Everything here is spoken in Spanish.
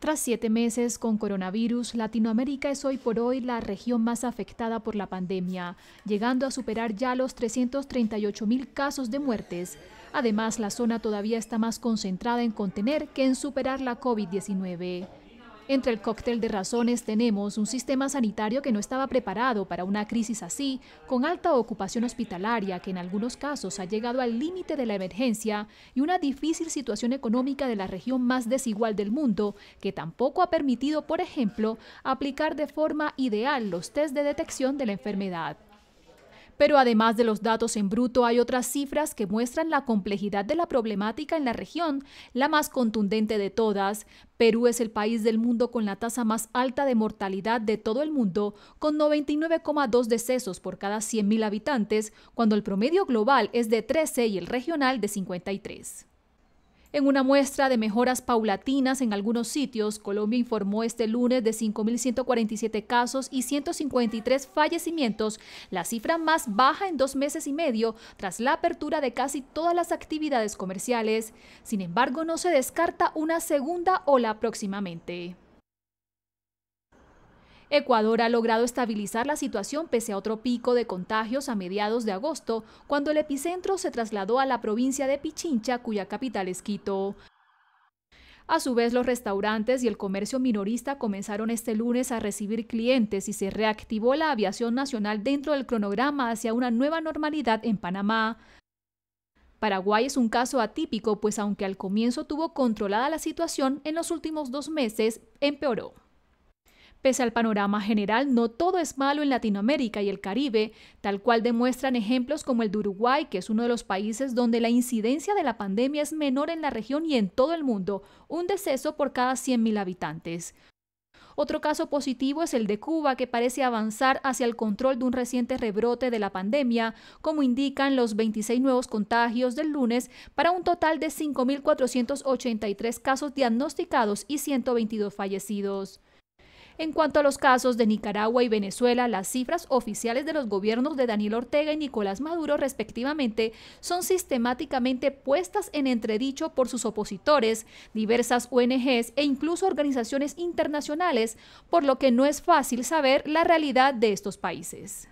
Tras siete meses con coronavirus, Latinoamérica es hoy por hoy la región más afectada por la pandemia, llegando a superar ya los 338 mil casos de muertes. Además, la zona todavía está más concentrada en contener que en superar la COVID-19. Entre el cóctel de razones tenemos un sistema sanitario que no estaba preparado para una crisis así, con alta ocupación hospitalaria que en algunos casos ha llegado al límite de la emergencia y una difícil situación económica de la región más desigual del mundo que tampoco ha permitido, por ejemplo, aplicar de forma ideal los test de detección de la enfermedad. Pero además de los datos en bruto, hay otras cifras que muestran la complejidad de la problemática en la región. La más contundente de todas, Perú es el país del mundo con la tasa más alta de mortalidad de todo el mundo, con 99,2 decesos por cada 100.000 habitantes, cuando el promedio global es de 13 y el regional de 53. En una muestra de mejoras paulatinas en algunos sitios, Colombia informó este lunes de 5.147 casos y 153 fallecimientos, la cifra más baja en dos meses y medio tras la apertura de casi todas las actividades comerciales. Sin embargo, no se descarta una segunda ola próximamente. Ecuador ha logrado estabilizar la situación pese a otro pico de contagios a mediados de agosto, cuando el epicentro se trasladó a la provincia de Pichincha, cuya capital es Quito. A su vez, los restaurantes y el comercio minorista comenzaron este lunes a recibir clientes y se reactivó la aviación nacional dentro del cronograma hacia una nueva normalidad en Panamá. Paraguay es un caso atípico, pues aunque al comienzo tuvo controlada la situación, en los últimos dos meses empeoró. Pese al panorama general, no todo es malo en Latinoamérica y el Caribe, tal cual demuestran ejemplos como el de Uruguay, que es uno de los países donde la incidencia de la pandemia es menor en la región y en todo el mundo, un deceso por cada 100.000 habitantes. Otro caso positivo es el de Cuba, que parece avanzar hacia el control de un reciente rebrote de la pandemia, como indican los 26 nuevos contagios del lunes, para un total de 5.483 casos diagnosticados y 122 fallecidos. En cuanto a los casos de Nicaragua y Venezuela, las cifras oficiales de los gobiernos de Daniel Ortega y Nicolás Maduro, respectivamente, son sistemáticamente puestas en entredicho por sus opositores, diversas ONGs e incluso organizaciones internacionales, por lo que no es fácil saber la realidad de estos países.